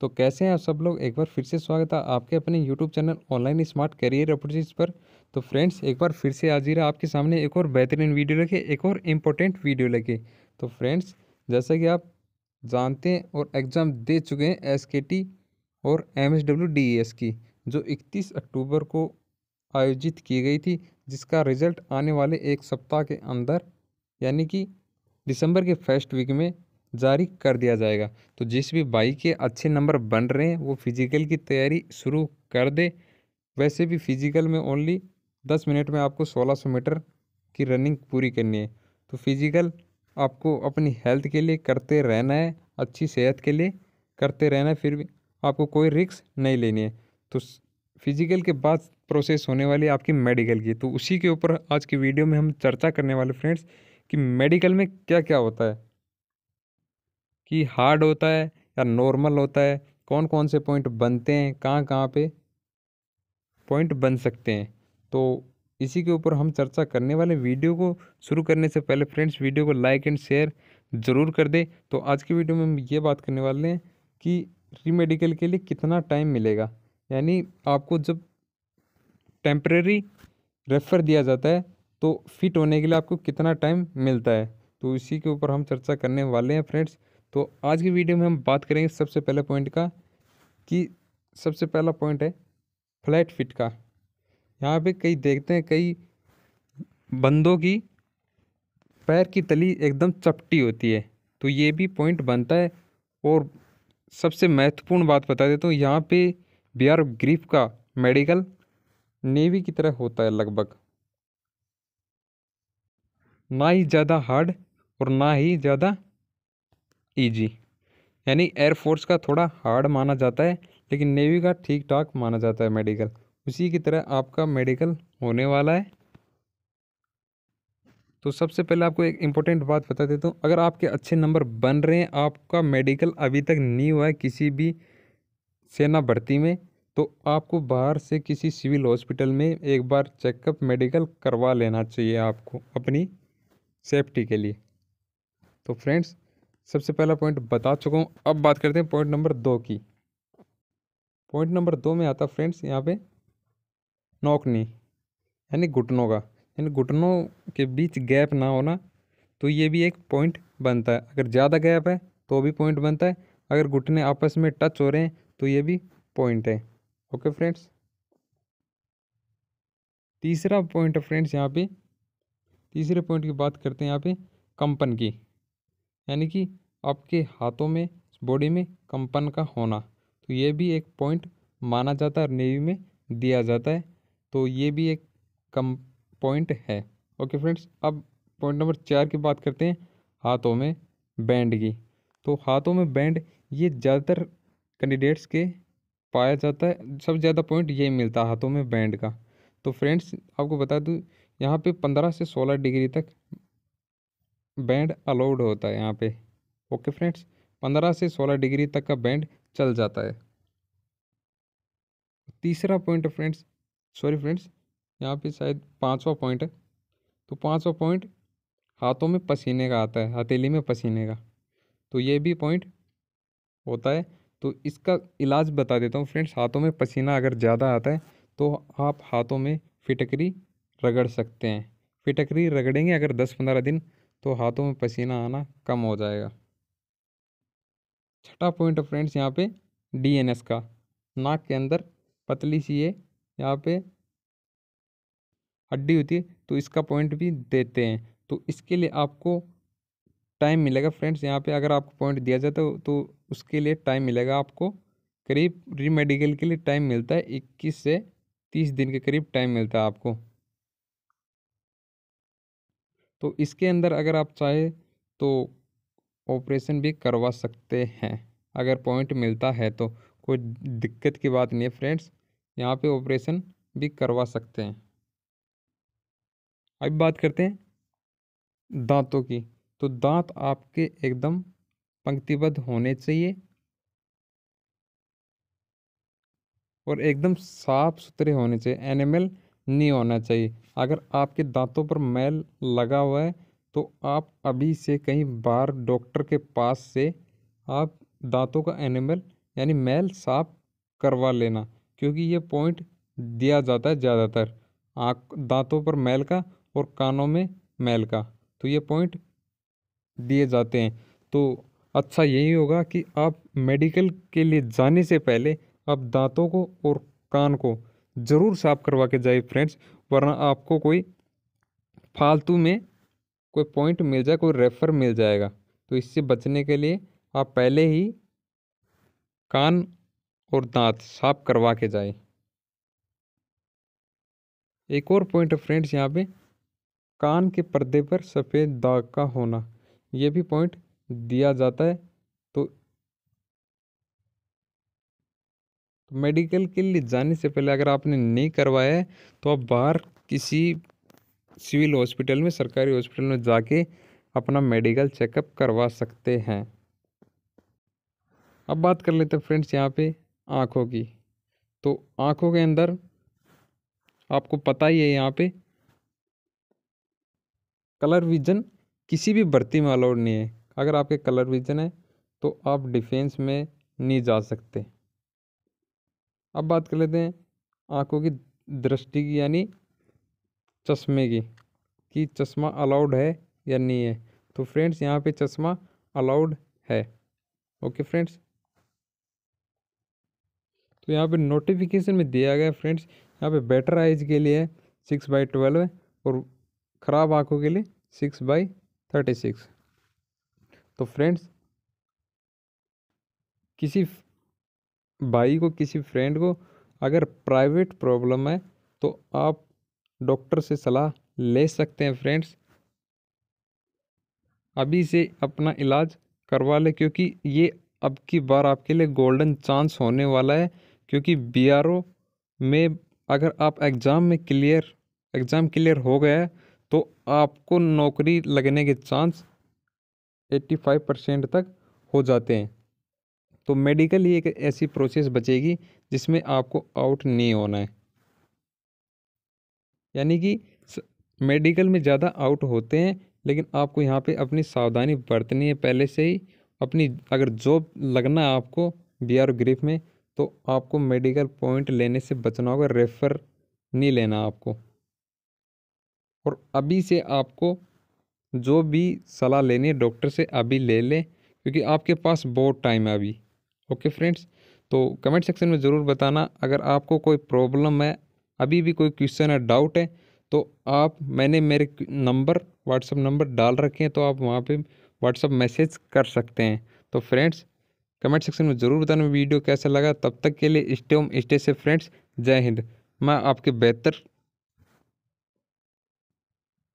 तो कैसे हैं आप सब लोग एक बार फिर से स्वागत है आपके अपने YouTube channel online smart career opportunities पर तो फ्रेंड्स एक बार फिर से ही रहा आपके सामने एक और बेहतरीन वीडियो लगे एक और इम्पोर्टेंट वीडियो लगे तो फ्रेंड्स जैसा कि आप जानते हैं और एग्ज़ाम दे चुके हैं एस और एम एस e की जो इकतीस अक्टूबर को आयोजित की गई थी जिसका रिज़ल्ट आने वाले एक सप्ताह के अंदर यानी कि दिसंबर के फर्स्ट वीक में जारी कर दिया जाएगा तो जिस भी भाई के अच्छे नंबर बन रहे हैं वो फिजिकल की तैयारी शुरू कर दे वैसे भी फिजिकल में ओनली दस मिनट में आपको सोलह सौ मीटर की रनिंग पूरी करनी है तो फिजिकल आपको अपनी हेल्थ के लिए करते रहना है अच्छी सेहत के लिए करते रहना है फिर भी आपको कोई रिक्स नहीं लेनी है तो फिजिकल के बाद प्रोसेस होने वाली आपकी मेडिकल की तो उसी के ऊपर आज की वीडियो में हम चर्चा करने वाले फ्रेंड्स कि मेडिकल में क्या क्या होता है कि हार्ड होता है या नॉर्मल होता है कौन कौन से पॉइंट बनते हैं कहाँ कहाँ पे पॉइंट बन सकते हैं तो इसी के ऊपर हम चर्चा करने वाले वीडियो को शुरू करने से पहले फ्रेंड्स वीडियो को लाइक एंड शेयर ज़रूर कर दें तो आज की वीडियो में हम ये बात करने वाले हैं कि रीमेडिकल के लिए कितना टाइम मिलेगा यानी आपको जब टेम्प्रेरी रेफ़र दिया जाता है तो फिट होने के लिए आपको कितना टाइम मिलता है तो इसी के ऊपर हम चर्चा करने वाले हैं फ्रेंड्स तो आज की वीडियो में हम बात करेंगे सबसे पहले पॉइंट का कि सबसे पहला पॉइंट है फ्लैट फिट का यहाँ पे कई देखते हैं कई बंदों की पैर की तली एकदम चपटी होती है तो ये भी पॉइंट बनता है और सबसे महत्वपूर्ण बात बता देता हूँ यहाँ पे बिहार ग्रीफ का मेडिकल नेवी की तरह होता है लगभग ना ही ज़्यादा हार्ड और ना ही ज़्यादा ईजी e यानी एयरफोर्स का थोड़ा हार्ड माना जाता है लेकिन नेवी का ठीक ठाक माना जाता है मेडिकल उसी की तरह आपका मेडिकल होने वाला है तो सबसे पहले आपको एक इम्पोर्टेंट बात बता देता हूँ अगर आपके अच्छे नंबर बन रहे हैं आपका मेडिकल अभी तक नहीं हुआ है किसी भी सेना भर्ती में तो आपको बाहर से किसी सिविल हॉस्पिटल में एक बार चेकअप मेडिकल करवा लेना चाहिए आपको अपनी सेफ्टी के लिए तो फ्रेंड्स सबसे पहला पॉइंट बता चुका हूँ अब बात करते हैं पॉइंट नंबर दो की पॉइंट नंबर दो में आता फ्रेंड्स यहाँ पे नोकनी यानी घुटनों का यानी घुटनों के बीच गैप ना होना तो ये भी एक पॉइंट बनता है अगर ज़्यादा गैप है तो भी पॉइंट बनता है अगर घुटने आपस में टच हो रहे हैं तो ये भी पॉइंट है ओके फ्रेंड्स तीसरा पॉइंट है फ्रेंड्स यहाँ पे तीसरे पॉइंट की बात करते हैं यहाँ पे कंपन की यानी कि आपके हाथों में बॉडी में कंपन का होना तो ये भी एक पॉइंट माना जाता है नेवी में दिया जाता है तो ये भी एक कम पॉइंट है ओके फ्रेंड्स अब पॉइंट नंबर चार की बात करते हैं हाथों में बैंड की तो हाथों में बैंड ये ज़्यादातर कैंडिडेट्स के पाया जाता है सबसे ज़्यादा पॉइंट ये मिलता है हाथों में बैंड का तो फ्रेंड्स आपको बता दूँ यहाँ पे पंद्रह से सोलह डिग्री तक बैंड अलाउड होता है यहाँ पे ओके फ्रेंड्स पंद्रह से सोलह डिग्री तक का बैंड चल जाता है तीसरा पॉइंट फ्रेंड्स सॉरी फ्रेंड्स यहाँ पे शायद पाँचवा पॉइंट है तो पाँचवा पॉइंट हाथों में पसीने का आता है हथेली में पसीने का तो ये भी पॉइंट होता है तो इसका इलाज बता देता हूँ फ्रेंड्स हाथों में पसीना अगर ज़्यादा आता है तो आप हाथों में फिटकरी रगड़ सकते हैं फिटकरी रगड़ेंगे अगर दस पंद्रह दिन तो हाथों में पसीना आना कम हो जाएगा छठा पॉइंट है फ्रेंड्स यहाँ पे डीएनएस का नाक के अंदर पतली सी ये यहाँ पे हड्डी होती है तो इसका पॉइंट भी देते हैं तो इसके लिए आपको टाइम मिलेगा फ्रेंड्स यहाँ पे अगर आपको पॉइंट दिया जाता है तो उसके लिए टाइम मिलेगा आपको करीब रीमेडिकल के लिए टाइम मिलता है इक्कीस से तीस दिन के करीब टाइम मिलता है आपको तो इसके अंदर अगर आप चाहे तो ऑपरेशन भी करवा सकते हैं अगर पॉइंट मिलता है तो कोई दिक्कत की बात नहीं है फ्रेंड्स यहाँ पे ऑपरेशन भी करवा सकते हैं अब बात करते हैं दांतों की तो दांत आपके एकदम पंक्तिबद्ध होने चाहिए और एकदम साफ सुथरे होने चाहिए एनिमल नहीं होना चाहिए अगर आपके दांतों पर मैल लगा हुआ है तो आप अभी से कई बार डॉक्टर के पास से आप दांतों का एनिमल यानी मैल साफ करवा लेना क्योंकि ये पॉइंट दिया जाता है ज़्यादातर आँख दांतों पर मैल का और कानों में मैल का तो ये पॉइंट दिए जाते हैं तो अच्छा यही होगा कि आप मेडिकल के लिए जाने से पहले आप दांतों को और कान को ज़रूर साफ करवा के जाइए फ्रेंड्स वरना आपको कोई फालतू में कोई पॉइंट मिल जाए कोई रेफर मिल जाएगा तो इससे बचने के लिए आप पहले ही कान और दांत साफ करवा के जाए एक और पॉइंट है फ्रेंड्स यहाँ पे कान के पर्दे पर सफ़ेद दाग का होना ये भी पॉइंट दिया जाता है तो मेडिकल के लिए जाने से पहले अगर आपने नहीं करवाया है तो आप बाहर किसी सिविल हॉस्पिटल में सरकारी हॉस्पिटल में जाके अपना मेडिकल चेकअप करवा सकते हैं अब बात कर लेते हैं फ्रेंड्स यहाँ पे आँखों की तो आँखों के अंदर आपको पता ही है यहाँ पे कलर विजन किसी भी भर्ती में अलाउड नहीं है अगर आपके कलर विजन है तो आप डिफेंस में नहीं जा सकते अब बात कर लेते हैं आँखों की दृष्टि की यानी चश्मे की कि चश्मा अलाउड है या नहीं है तो फ्रेंड्स यहाँ पे चश्मा अलाउड है ओके फ्रेंड्स तो यहाँ पे नोटिफिकेशन में दिया गया फ्रेंड्स यहाँ पे बेटर आइज के लिए है सिक्स बाई ट्वेल्व और ख़राब आँखों के लिए सिक्स बाई थर्टी सिक्स तो फ्रेंड्स किसी भाई को किसी फ्रेंड को अगर प्राइवेट प्रॉब्लम है तो आप डॉक्टर से सलाह ले सकते हैं फ्रेंड्स अभी से अपना इलाज करवा लें क्योंकि ये अब की बार आपके लिए गोल्डन चांस होने वाला है क्योंकि बी में अगर आप एग्ज़ाम में क्लियर एग्ज़ाम क्लियर हो गया तो आपको नौकरी लगने के चांस 85 परसेंट तक हो जाते हैं तो मेडिकल ही एक ऐसी प्रोसेस बचेगी जिसमें आपको आउट नहीं होना है यानी कि मेडिकल में ज़्यादा आउट होते हैं लेकिन आपको यहाँ पे अपनी सावधानी बरतनी है पहले से ही अपनी अगर जॉब लगना है आपको बी आर ग्रिफ में तो आपको मेडिकल पॉइंट लेने से बचना होगा रेफ़र नहीं लेना आपको और अभी से आपको जो भी सलाह लेनी है डॉक्टर से अभी ले लें क्योंकि आपके पास बहुत टाइम है अभी ओके फ्रेंड्स तो कमेंट सेक्शन में ज़रूर बताना अगर आपको कोई प्रॉब्लम है अभी भी कोई क्वेश्चन है डाउट है तो आप मैंने मेरे नंबर व्हाट्सअप नंबर डाल रखे हैं तो आप वहाँ पे व्हाट्सअप मैसेज कर सकते हैं तो फ्रेंड्स कमेंट सेक्शन में ज़रूर बताना वीडियो कैसा लगा तब तक के लिए stay home stay safe friends जय हिंद मैं आपके बेहतर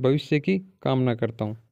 भविष्य की कामना करता हूँ